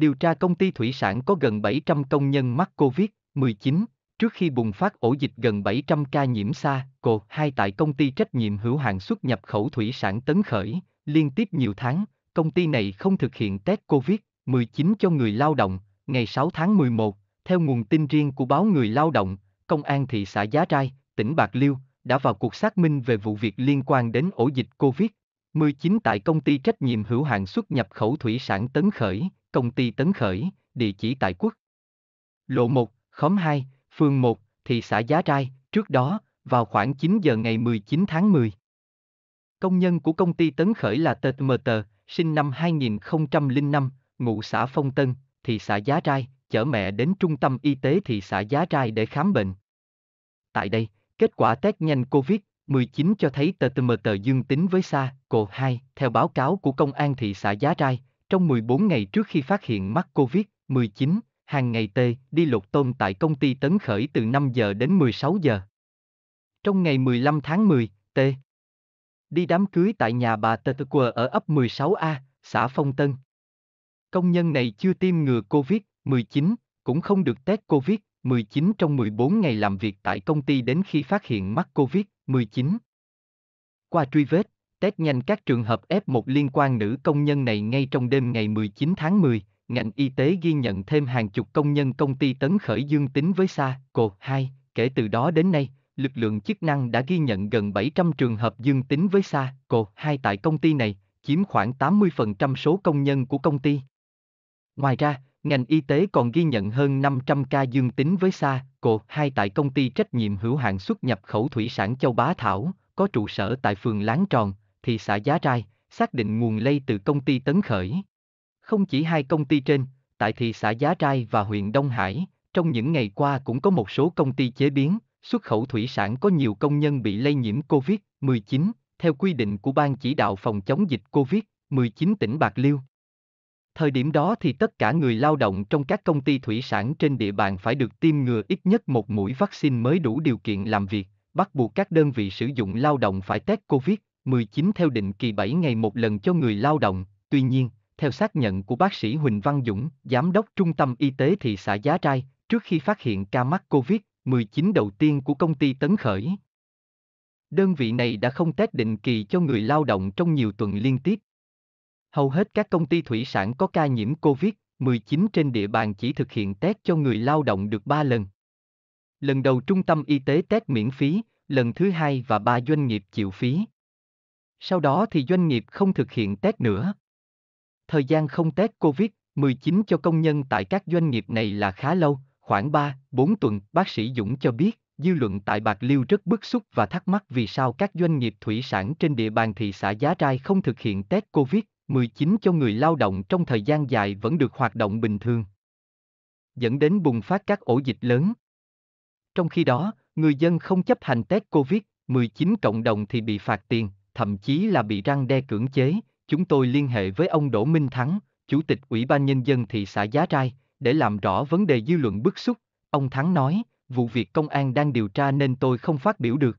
điều tra công ty thủy sản có gần 700 công nhân mắc COVID-19, trước khi bùng phát ổ dịch gần 700 ca nhiễm sa, cột 2 tại công ty trách nhiệm hữu hạn xuất nhập khẩu thủy sản Tấn Khởi, liên tiếp nhiều tháng, công ty này không thực hiện test COVID-19 cho người lao động, ngày 6 tháng 11, theo nguồn tin riêng của báo Người Lao động, Công an thị xã Giá Trai, tỉnh Bạc Liêu, đã vào cuộc xác minh về vụ việc liên quan đến ổ dịch COVID-19 tại công ty trách nhiệm hữu hạn xuất nhập khẩu thủy sản Tấn Khởi, công ty Tấn Khởi, địa chỉ tại quốc. Lộ 1, khóm 2, phường 1, thị xã Giá Rai, trước đó, vào khoảng 9 giờ ngày 19 tháng 10. Công nhân của công ty Tấn Khởi là TMT, sinh năm 2005, ngụ xã Phong Tân, thị xã Giá Rai, chở mẹ đến trung tâm y tế thị xã Giá Rai để khám bệnh. Tại đây, kết quả test nhanh COVID-19 cho thấy TTMT dương tính với SARS-CoV-2, theo báo cáo của Công an thị xã Giá Rai, trong 14 ngày trước khi phát hiện mắc COVID-19, hàng ngày T đi lột tôm tại công ty tấn khởi từ 5 giờ đến 16 giờ. Trong ngày 15 tháng 10, T đi đám cưới tại nhà bà Quờ ở ấp 16A, xã Phong Tân. Công nhân này chưa tiêm ngừa COVID-19, cũng không được test COVID-19 trong 14 ngày làm việc tại công ty đến khi phát hiện mắc COVID-19. Qua truy vết, test nhanh các trường hợp F1 liên quan nữ công nhân này ngay trong đêm ngày 19 tháng 10, ngành y tế ghi nhận thêm hàng chục công nhân công ty tấn khởi dương tính với sars cov 2 kể từ đó đến nay, lực lượng chức năng đã ghi nhận gần 700 trường hợp dương tính với sars cov 2 tại công ty này, chiếm khoảng 80% số công nhân của công ty. Ngoài ra, ngành y tế còn ghi nhận hơn 500 ca dương tính với sars cov 2 tại công ty trách nhiệm hữu hạn xuất nhập khẩu thủy sản Châu Bá Thảo, có trụ sở tại phường Láng Tròn, thị xã Giá Rai, xác định nguồn lây từ công ty Tấn Khởi. Không chỉ hai công ty trên, tại thị xã Giá Rai và huyện Đông Hải, trong những ngày qua cũng có một số công ty chế biến, xuất khẩu thủy sản có nhiều công nhân bị lây nhiễm COVID-19, theo quy định của Ban chỉ đạo phòng chống dịch COVID-19 tỉnh Bạc Liêu. Thời điểm đó thì tất cả người lao động trong các công ty thủy sản trên địa bàn phải được tiêm ngừa ít nhất một mũi vaccine mới đủ điều kiện làm việc, bắt buộc các đơn vị sử dụng lao động phải test COVID 19 theo định kỳ 7 ngày một lần cho người lao động, tuy nhiên, theo xác nhận của bác sĩ Huỳnh Văn Dũng, giám đốc trung tâm y tế thị xã Giá Trai, trước khi phát hiện ca mắc COVID-19 đầu tiên của công ty Tấn Khởi. Đơn vị này đã không test định kỳ cho người lao động trong nhiều tuần liên tiếp. Hầu hết các công ty thủy sản có ca nhiễm COVID-19 trên địa bàn chỉ thực hiện test cho người lao động được 3 lần. Lần đầu trung tâm y tế test miễn phí, lần thứ hai và ba doanh nghiệp chịu phí. Sau đó thì doanh nghiệp không thực hiện test nữa. Thời gian không test Covid-19 cho công nhân tại các doanh nghiệp này là khá lâu, khoảng 3-4 tuần, bác sĩ Dũng cho biết dư luận tại Bạc Liêu rất bức xúc và thắc mắc vì sao các doanh nghiệp thủy sản trên địa bàn thị xã Giá Trai không thực hiện test Covid-19 cho người lao động trong thời gian dài vẫn được hoạt động bình thường. Dẫn đến bùng phát các ổ dịch lớn. Trong khi đó, người dân không chấp hành test Covid-19 cộng đồng thì bị phạt tiền, thậm chí là bị răng đe cưỡng chế, chúng tôi liên hệ với ông Đỗ Minh Thắng, Chủ tịch Ủy ban Nhân dân thị xã Giá Trai, để làm rõ vấn đề dư luận bức xúc. Ông Thắng nói, vụ việc công an đang điều tra nên tôi không phát biểu được,